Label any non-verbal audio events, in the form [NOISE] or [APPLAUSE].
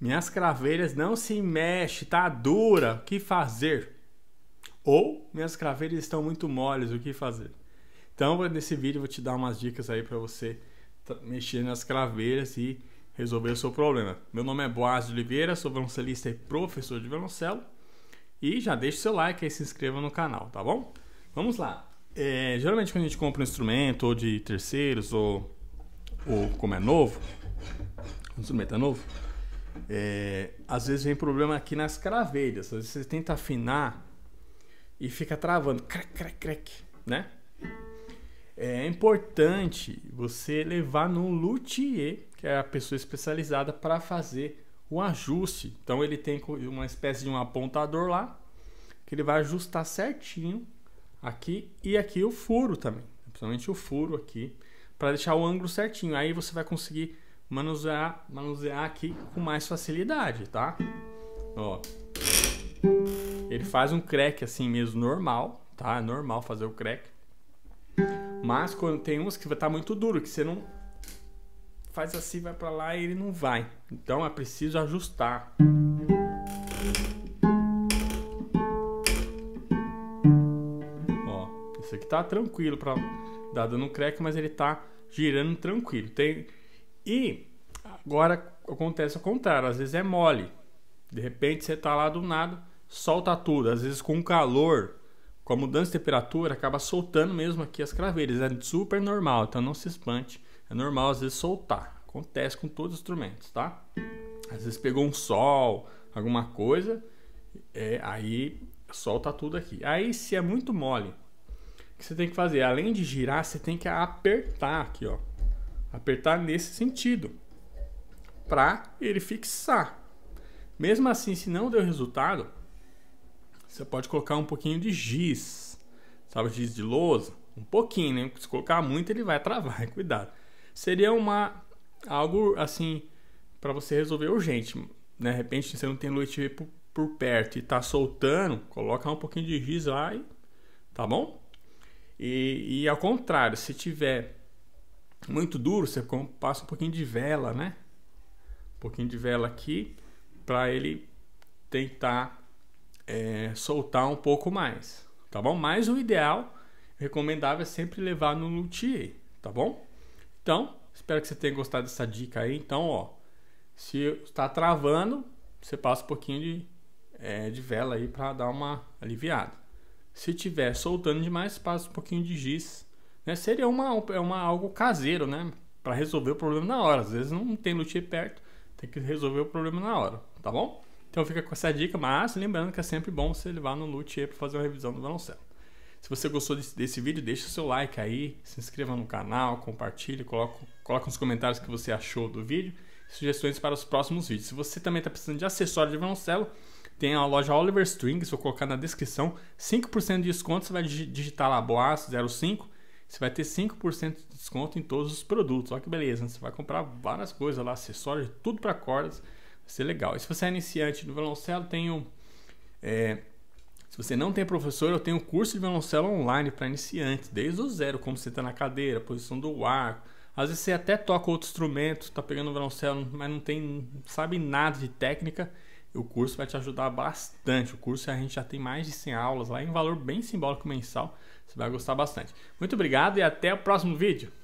Minhas craveiras não se mexem, tá dura, o que fazer? Ou minhas craveiras estão muito moles, o que fazer? Então, nesse vídeo eu vou te dar umas dicas aí para você mexer nas craveiras e resolver o seu problema. Meu nome é Boaz Oliveira, sou violoncelista e professor de violoncelo. E já deixa o seu like e se inscreva no canal, tá bom? Vamos lá. É, geralmente quando a gente compra um instrumento ou de terceiros ou, ou como é novo, o instrumento é novo, é, às vezes vem problema aqui nas cravelhas. Às vezes você tenta afinar e fica travando. Crac, crac, crac, né? É importante você levar num luthier, que é a pessoa especializada, para fazer o ajuste. Então ele tem uma espécie de um apontador lá, que ele vai ajustar certinho aqui e aqui o furo também. Principalmente o furo aqui, para deixar o ângulo certinho. Aí você vai conseguir manusear, manusear aqui com mais facilidade, tá? Ó. Ele faz um crack assim mesmo, normal, tá? É normal fazer o crack. Mas quando tem uns que vai tá muito duro, que você não faz assim, vai para lá e ele não vai. Então é preciso ajustar. Ó, esse aqui tá tranquilo para dar dando um crack, mas ele tá girando tranquilo. Tem e Agora acontece o contrário, às vezes é mole. De repente você está lá do nada, solta tudo. Às vezes com calor, com a mudança de temperatura, acaba soltando mesmo aqui as craveiras. É super normal, então não se espante. É normal às vezes soltar. Acontece com todos os instrumentos, tá? Às vezes pegou um sol, alguma coisa, é, aí solta tudo aqui. Aí se é muito mole, o que você tem que fazer? Além de girar, você tem que apertar aqui, ó. Apertar nesse sentido para ele fixar. Mesmo assim, se não deu resultado, você pode colocar um pouquinho de giz, sabe, giz de lousa, um pouquinho, né? Se colocar muito, ele vai travar, [LAUGHS] cuidado. Seria uma algo assim para você resolver urgente, né? De repente você não tem luz por, por perto e tá soltando, coloca um pouquinho de giz lá e tá bom? E, e ao contrário, se tiver muito duro, você passa um pouquinho de vela, né? um pouquinho de vela aqui para ele tentar é, soltar um pouco mais, tá bom? Mas o ideal, recomendável é sempre levar no luthier, tá bom? Então, espero que você tenha gostado dessa dica aí. Então, ó, se está travando, você passa um pouquinho de, é, de vela aí para dar uma aliviada. Se tiver soltando demais, passa um pouquinho de giz. Né? Seria uma, é uma algo caseiro, né? Para resolver o problema na hora. Às vezes não tem luthier perto, tem que resolver o problema na hora, tá bom? Então fica com essa dica, mas lembrando que é sempre bom você levar no Luthier para fazer uma revisão do balancelo. Se você gostou desse, desse vídeo, deixa o seu like aí, se inscreva no canal, compartilhe, coloca, coloca nos comentários o que você achou do vídeo sugestões para os próximos vídeos. Se você também está precisando de acessório de violoncelo, tem a loja Oliver Strings, vou colocar na descrição, 5% de desconto, você vai digitar lá Boas05 você vai ter 5% de desconto em todos os produtos. Olha que beleza, né? você vai comprar várias coisas lá, acessórios, tudo para cordas, vai ser legal. E se você é iniciante do violoncelo, tenho, é, se você não tem professor, eu tenho curso de violoncelo online para iniciantes, desde o zero, como você está na cadeira, posição do arco. Às vezes você até toca outro instrumento, está pegando o violoncelo, mas não tem, não sabe nada de técnica. O curso vai te ajudar bastante. O curso a gente já tem mais de 100 aulas lá em valor bem simbólico mensal. Você vai gostar bastante. Muito obrigado e até o próximo vídeo.